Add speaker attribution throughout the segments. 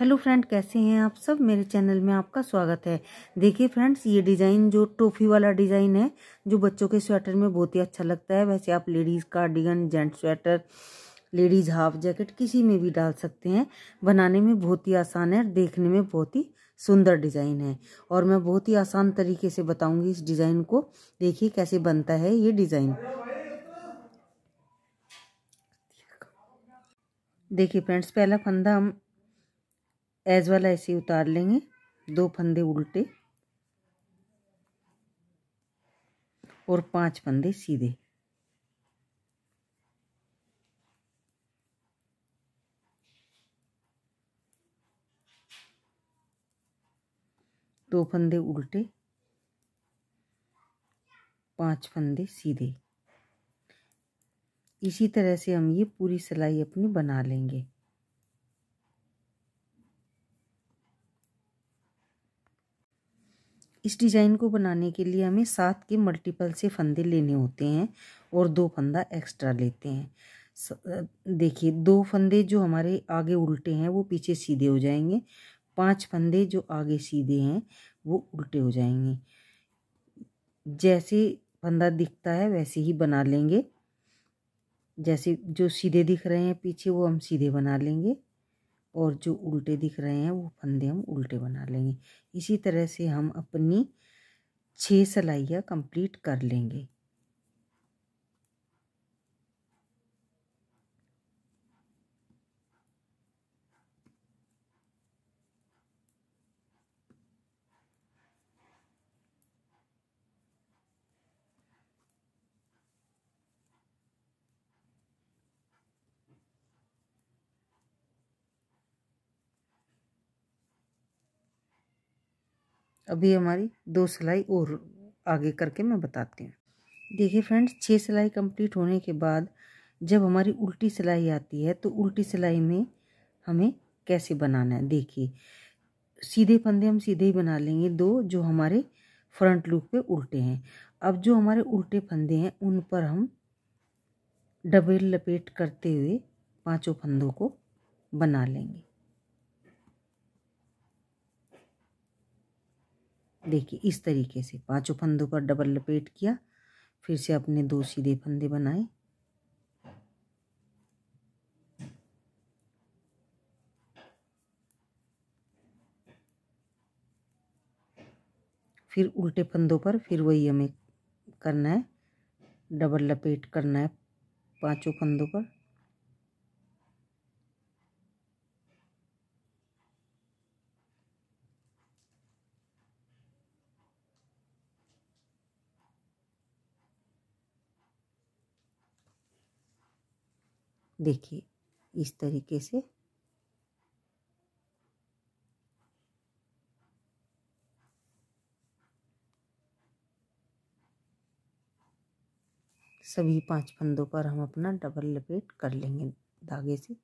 Speaker 1: hello friend कैसे हैं आप सब मेरे चैनल में आपका स्वागत है देखिए फ्रेंड्स ये डिज़ाइन जो टोफी वाला डिज़ाइन है जो बच्चों के स्वेटर में बहुत ही अच्छा लगता है वैसे आप ladies cardigan gent sweater ladies half jacket किसी में भी डाल सकते हैं बनाने में बहुत ही आसान है और देखने में बहुत ही सुंदर डिज़ाइन है और मैं बहुत ही आसान तरीके से बताऊँगी इस डिज़ाइन को देखिए कैसे बनता है ये डिज़ाइन देखिए फ्रेंड्स पहला फंदा हम एज वाला ऐसे उतार लेंगे दो फंदे उल्टे और पांच फंदे सीधे दो फंदे उल्टे पांच फंदे सीधे इसी तरह से हम ये पूरी सिलाई अपनी बना लेंगे इस डिज़ाइन को बनाने के लिए हमें सात के मल्टीपल से फंदे लेने होते हैं और दो फंदा एक्स्ट्रा लेते हैं देखिए दो फंदे जो हमारे आगे उल्टे हैं वो पीछे सीधे हो जाएंगे पांच फंदे जो आगे सीधे हैं वो उल्टे हो जाएंगे जैसे फंदा दिखता है वैसे ही बना लेंगे जैसे जो सीधे दिख रहे हैं पीछे वो हम सीधे बना लेंगे और जो उल्टे दिख रहे हैं वो फंदे हम उल्टे बना लेंगे इसी तरह से हम अपनी छह सलाइयाँ कंप्लीट कर लेंगे अभी हमारी दो सिलाई और आगे करके मैं बताती हूँ देखिए फ्रेंड्स छः सिलाई कंप्लीट होने के बाद जब हमारी उल्टी सिलाई आती है तो उल्टी सिलाई में हमें कैसे बनाना है देखिए सीधे फंदे हम सीधे ही बना लेंगे दो जो हमारे फ्रंट लूप पे उल्टे हैं अब जो हमारे उल्टे फंदे हैं उन पर हम डबेल लपेट करते हुए पांचों फंदों को बना लेंगे देखिए इस तरीके से पांचों फंदों पर डबल लपेट किया फिर से अपने दो सीधे फंदे बनाए फिर उल्टे फंदों पर फिर वही हमें करना है डबल लपेट करना है पांचों फंदों पर देखिए इस तरीके से सभी पांच फंदों पर हम अपना डबल लपेट कर लेंगे धागे से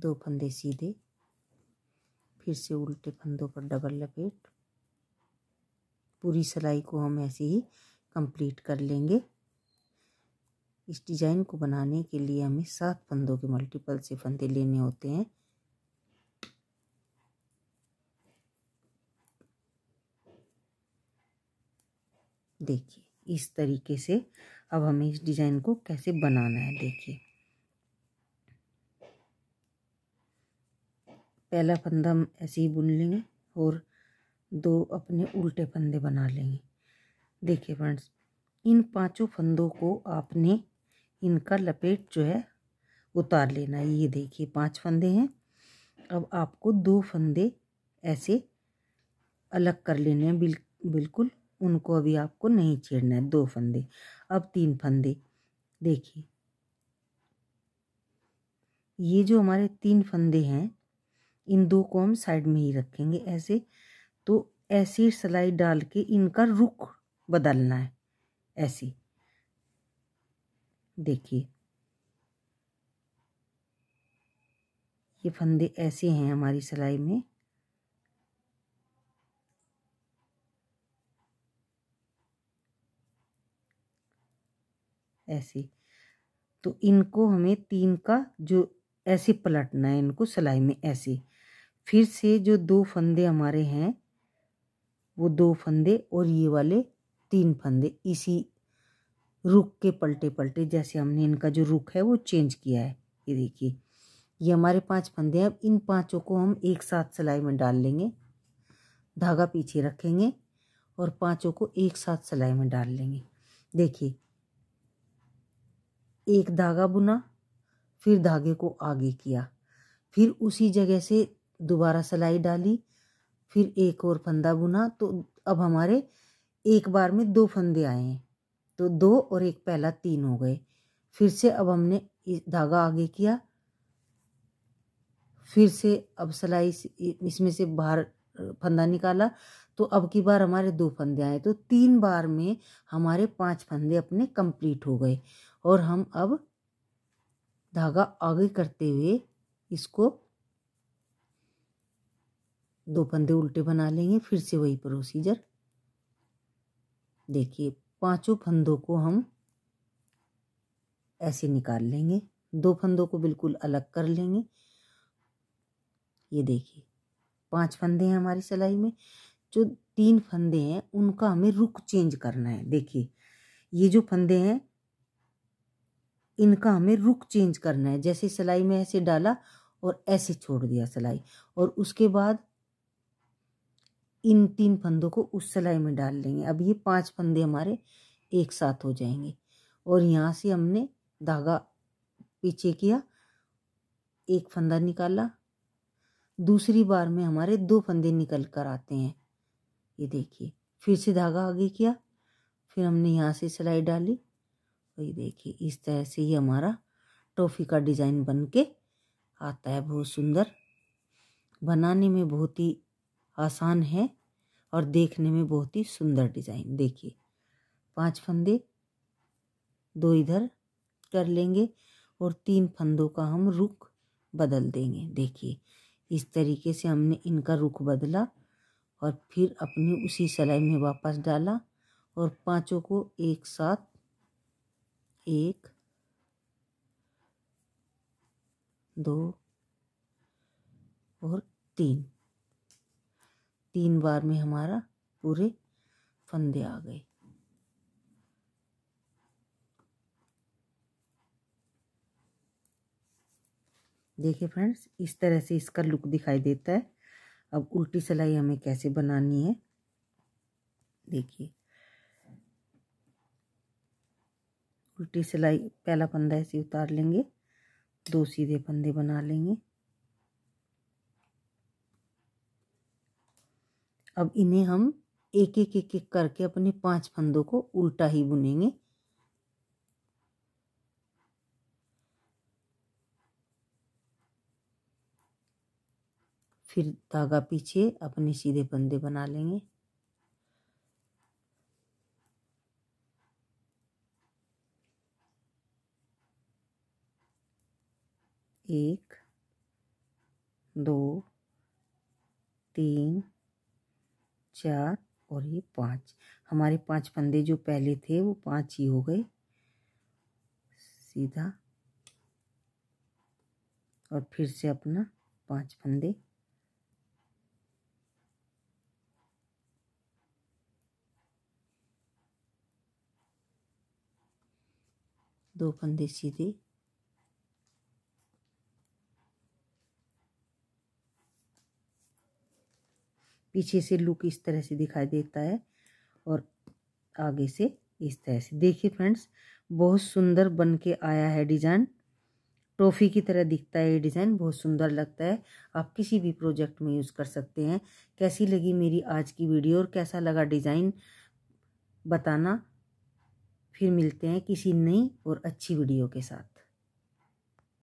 Speaker 1: दो फंदे सीधे फिर से उल्टे फंदों पर डबल लपेट पूरी सिलाई को हम ऐसे ही कंप्लीट कर लेंगे इस डिज़ाइन को बनाने के लिए हमें सात फंदों के मल्टीपल से फंदे लेने होते हैं देखिए इस तरीके से अब हमें इस डिज़ाइन को कैसे बनाना है देखिए पहला फंदा हम ऐसे ही बुन लेंगे और दो अपने उल्टे फंदे बना लेंगे देखिए फ्रेंड्स इन पांचों फंदों को आपने इनका लपेट जो है उतार लेना है ये देखिए पांच फंदे हैं अब आपको दो फंदे ऐसे अलग कर लेने हैं बिल, बिल्कुल उनको अभी आपको नहीं छेड़ना है दो फंदे अब तीन फंदे देखिए ये जो हमारे तीन फंदे हैं इन दो को हम साइड में ही रखेंगे ऐसे तो ऐसे सिलाई डाल के इनका रुख बदलना है ऐसे देखिए ये फंदे ऐसे हैं हमारी सिलाई में ऐसे तो इनको हमें तीन का जो ऐसे पलटना है इनको सिलाई में ऐसे फिर से जो दो फंदे हमारे हैं वो दो फंदे और ये वाले तीन फंदे इसी रुख के पलटे पलटे जैसे हमने इनका जो रुख है वो चेंज किया है ये देखिए ये हमारे पांच फंदे हैं अब इन पांचों को हम एक साथ सिलाई में डाल लेंगे धागा पीछे रखेंगे और पांचों को एक साथ सिलाई में डाल लेंगे देखिए एक धागा बुना फिर धागे को आगे किया फिर उसी जगह से दोबारा सिलाई डाली फिर एक और फंदा बुना तो अब हमारे एक बार में दो फंदे आए हैं तो दो और एक पहला तीन हो गए फिर से अब हमने धागा आगे किया फिर से अब सिलाई इसमें से बाहर फंदा निकाला तो अब की बार हमारे दो फंदे आए तो तीन बार में हमारे पांच फंदे अपने कंप्लीट हो गए और हम अब धागा आगे करते हुए इसको दो फंदे उल्टे बना लेंगे फिर से वही प्रोसीजर देखिए पांचों फंदों को हम ऐसे निकाल लेंगे दो फंदों को बिल्कुल अलग कर लेंगे ये देखिए पांच फंदे हैं हमारी सिलाई में जो तीन फंदे हैं उनका हमें रुख चेंज करना है देखिए ये जो फंदे हैं इनका हमें रुख चेंज करना है जैसे सिलाई में ऐसे डाला और ऐसे छोड़ दिया सिलाई और उसके बाद इन तीन फंदों को उस सिलाई में डाल लेंगे अब ये पांच फंदे हमारे एक साथ हो जाएंगे और यहाँ से हमने धागा पीछे किया एक फंदा निकाला दूसरी बार में हमारे दो फंदे निकल कर आते हैं ये देखिए फिर से धागा आगे किया फिर हमने यहाँ से सिलाई डाली और ये देखिए इस तरह से ये हमारा टॉफ़ी का डिज़ाइन बन के आता है बहुत सुंदर बनाने में बहुत ही आसान है और देखने में बहुत ही सुंदर डिज़ाइन देखिए पांच फंदे दो इधर कर लेंगे और तीन फंदों का हम रुख बदल देंगे देखिए इस तरीके से हमने इनका रुख बदला और फिर अपनी उसी सिलाई में वापस डाला और पांचों को एक साथ एक दो और तीन तीन बार में हमारा पूरे फंदे आ गए देखिए फ्रेंड्स इस तरह से इसका लुक दिखाई देता है अब उल्टी सिलाई हमें कैसे बनानी है देखिए उल्टी सिलाई पहला फंदा ऐसे उतार लेंगे दो सीधे फंदे बना लेंगे अब इन्हें हम एक एक एक एक करके अपने पांच फंदों को उल्टा ही बुनेंगे फिर धागा पीछे अपने सीधे फंदे बना लेंगे एक दो तीन चार और ये पाँच हमारे पांच फंदे जो पहले थे वो पांच ही हो गए सीधा और फिर से अपना पांच फंदे दो फंदे सीधे पीछे से लुक इस तरह से दिखाई देता है और आगे से इस तरह से देखिए फ्रेंड्स बहुत सुंदर बन के आया है डिज़ाइन ट्रॉफी की तरह दिखता है ये डिज़ाइन बहुत सुंदर लगता है आप किसी भी प्रोजेक्ट में यूज़ कर सकते हैं कैसी लगी मेरी आज की वीडियो और कैसा लगा डिज़ाइन बताना फिर मिलते हैं किसी नई और अच्छी वीडियो के साथ